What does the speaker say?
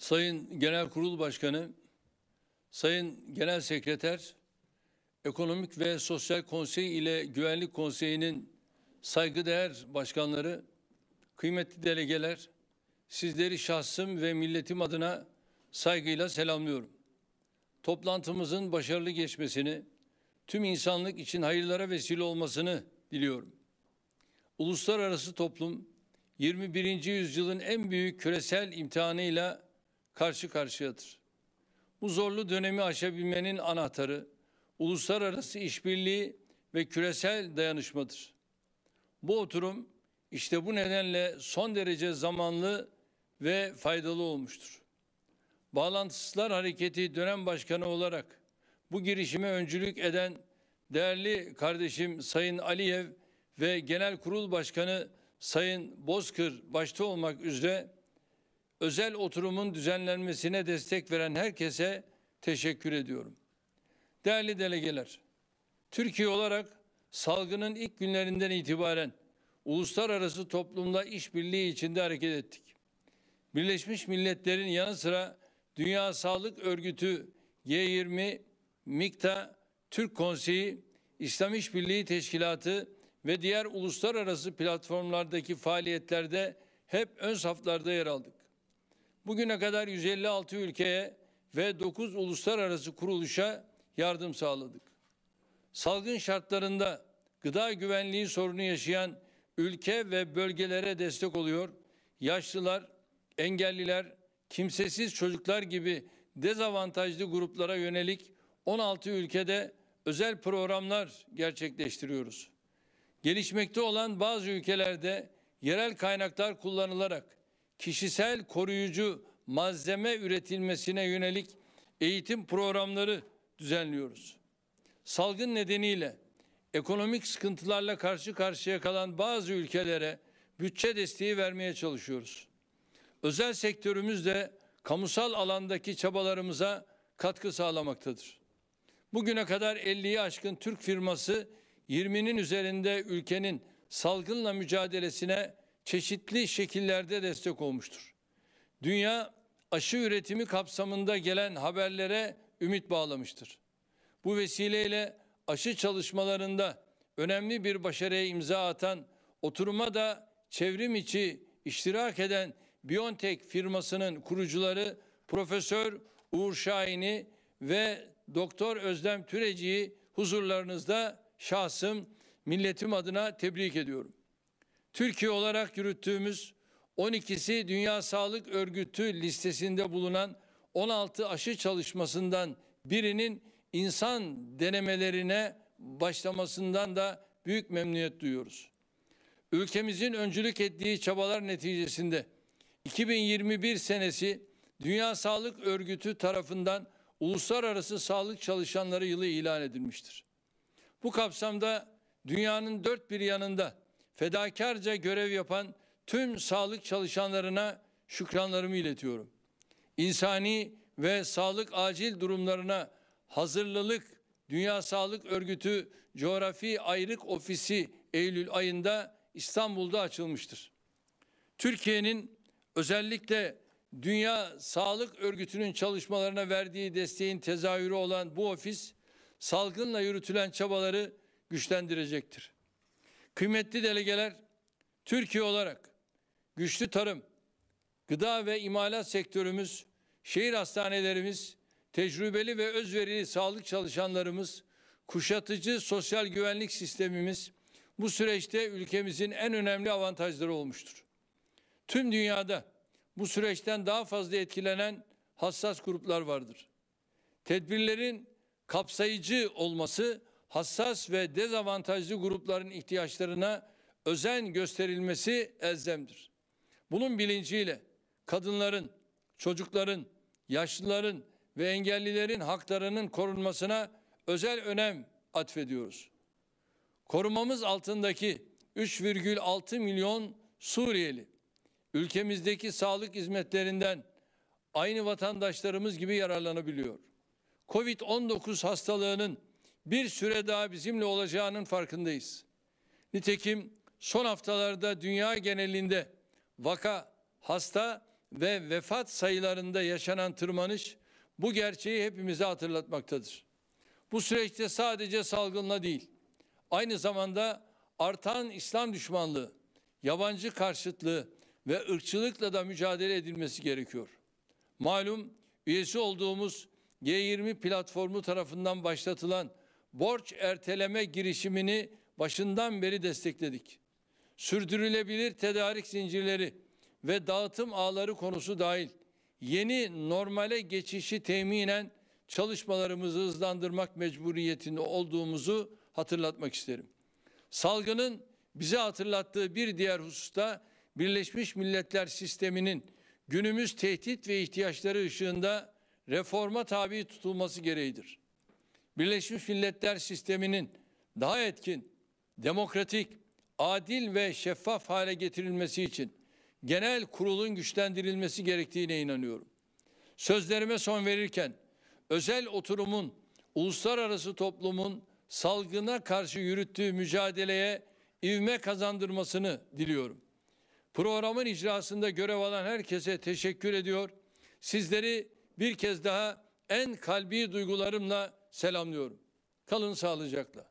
Sayın Genel Kurul Başkanı, Sayın Genel Sekreter, Ekonomik ve Sosyal Konsey ile Güvenlik Konseyi'nin saygıdeğer başkanları, kıymetli delegeler, sizleri şahsım ve milletim adına saygıyla selamlıyorum. Toplantımızın başarılı geçmesini, tüm insanlık için hayırlara vesile olmasını diliyorum. Uluslararası toplum 21. yüzyılın en büyük küresel imtihanıyla karşı karşıyadır. Bu zorlu dönemi aşabilmenin anahtarı uluslararası işbirliği ve küresel dayanışmadır. Bu oturum işte bu nedenle son derece zamanlı ve faydalı olmuştur. Bağlantısızlar Hareketi dönem başkanı olarak bu girişime öncülük eden değerli kardeşim Sayın Aliyev ve Genel Kurul Başkanı Sayın Bozkır başta olmak üzere özel oturumun düzenlenmesine destek veren herkese teşekkür ediyorum. Değerli delegeler, Türkiye olarak salgının ilk günlerinden itibaren uluslararası toplumda işbirliği içinde hareket ettik. Birleşmiş Milletler'in yanı sıra Dünya Sağlık Örgütü, G20, MİKTA, Türk Konseyi, İslam İşbirliği Teşkilatı ve diğer uluslararası platformlardaki faaliyetlerde hep ön saflarda yer aldık. Bugüne kadar 156 ülkeye ve 9 uluslararası kuruluşa yardım sağladık. Salgın şartlarında gıda güvenliği sorunu yaşayan ülke ve bölgelere destek oluyor. Yaşlılar, engelliler, kimsesiz çocuklar gibi dezavantajlı gruplara yönelik 16 ülkede özel programlar gerçekleştiriyoruz. Gelişmekte olan bazı ülkelerde yerel kaynaklar kullanılarak kişisel koruyucu malzeme üretilmesine yönelik eğitim programları düzenliyoruz. Salgın nedeniyle ekonomik sıkıntılarla karşı karşıya kalan bazı ülkelere bütçe desteği vermeye çalışıyoruz. Özel sektörümüz de kamusal alandaki çabalarımıza katkı sağlamaktadır. Bugüne kadar 50'yi aşkın Türk firması 20'nin üzerinde ülkenin salgınla mücadelesine çeşitli şekillerde destek olmuştur. Dünya aşı üretimi kapsamında gelen haberlere ümit bağlamıştır. Bu vesileyle aşı çalışmalarında önemli bir başarıya imza atan, oturuma da çevrim içi iştirak eden Biontech firmasının kurucuları Profesör Uğur Şahin'i ve Doktor Özlem Türeci'yi huzurlarınızda şahsım, milletim adına tebrik ediyorum. Türkiye olarak yürüttüğümüz 12'si Dünya Sağlık Örgütü listesinde bulunan 16 aşı çalışmasından birinin insan denemelerine başlamasından da büyük memnuniyet duyuyoruz. Ülkemizin öncülük ettiği çabalar neticesinde 2021 senesi Dünya Sağlık Örgütü tarafından Uluslararası Sağlık Çalışanları Yılı ilan edilmiştir. Bu kapsamda dünyanın dört bir yanında fedakarca görev yapan tüm sağlık çalışanlarına şükranlarımı iletiyorum. İnsani ve sağlık acil durumlarına hazırlılık Dünya Sağlık Örgütü Coğrafi Ayrık Ofisi Eylül ayında İstanbul'da açılmıştır. Türkiye'nin özellikle Dünya Sağlık Örgütü'nün çalışmalarına verdiği desteğin tezahürü olan bu ofis salgınla yürütülen çabaları güçlendirecektir. Kıymetli delegeler, Türkiye olarak güçlü tarım, gıda ve imalat sektörümüz, şehir hastanelerimiz, tecrübeli ve özverili sağlık çalışanlarımız, kuşatıcı sosyal güvenlik sistemimiz bu süreçte ülkemizin en önemli avantajları olmuştur. Tüm dünyada bu süreçten daha fazla etkilenen hassas gruplar vardır. Tedbirlerin kapsayıcı olması hassas ve dezavantajlı grupların ihtiyaçlarına özen gösterilmesi elzemdir. Bunun bilinciyle kadınların, çocukların, yaşlıların ve engellilerin haklarının korunmasına özel önem atfediyoruz. Korumamız altındaki 3,6 milyon Suriyeli ülkemizdeki sağlık hizmetlerinden aynı vatandaşlarımız gibi yararlanabiliyor. Covid-19 hastalığının bir süre daha bizimle olacağının farkındayız. Nitekim son haftalarda dünya genelinde vaka, hasta ve vefat sayılarında yaşanan tırmanış bu gerçeği hepimize hatırlatmaktadır. Bu süreçte sadece salgınla değil, aynı zamanda artan İslam düşmanlığı, yabancı karşıtlığı ve ırkçılıkla da mücadele edilmesi gerekiyor. Malum üyesi olduğumuz G20 platformu tarafından başlatılan borç erteleme girişimini başından beri destekledik. Sürdürülebilir tedarik zincirleri ve dağıtım ağları konusu dahil yeni normale geçişi teminen çalışmalarımızı hızlandırmak mecburiyetinde olduğumuzu hatırlatmak isterim. Salgının bize hatırlattığı bir diğer hususta Birleşmiş Milletler sisteminin günümüz tehdit ve ihtiyaçları ışığında reforma tabi tutulması gereğidir. Birleşmiş Milletler sisteminin daha etkin, demokratik, adil ve şeffaf hale getirilmesi için genel kurulun güçlendirilmesi gerektiğine inanıyorum. Sözlerime son verirken özel oturumun uluslararası toplumun salgına karşı yürüttüğü mücadeleye ivme kazandırmasını diliyorum. Programın icrasında görev alan herkese teşekkür ediyor. Sizleri bir kez daha en kalbi duygularımla selamlıyorum. Kalın sağlıcakla.